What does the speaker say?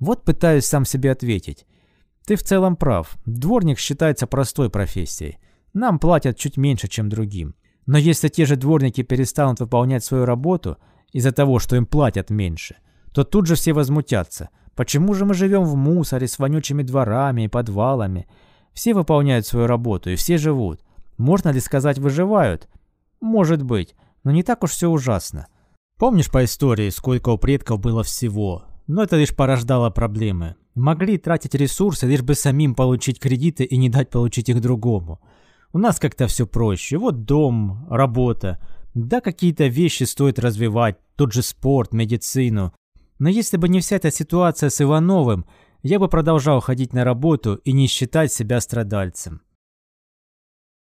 Вот пытаюсь сам себе ответить. Ты в целом прав. Дворник считается простой профессией. Нам платят чуть меньше, чем другим. Но если те же дворники перестанут выполнять свою работу из-за того, что им платят меньше, то тут же все возмутятся. Почему же мы живем в мусоре с вонючими дворами и подвалами? Все выполняют свою работу и все живут. Можно ли сказать выживают? Может быть, но не так уж все ужасно. Помнишь по истории, сколько у предков было всего? но это лишь порождало проблемы. Могли тратить ресурсы, лишь бы самим получить кредиты и не дать получить их другому. У нас как-то все проще. Вот дом, работа. Да, какие-то вещи стоит развивать, тот же спорт, медицину. Но если бы не вся эта ситуация с Ивановым, я бы продолжал ходить на работу и не считать себя страдальцем.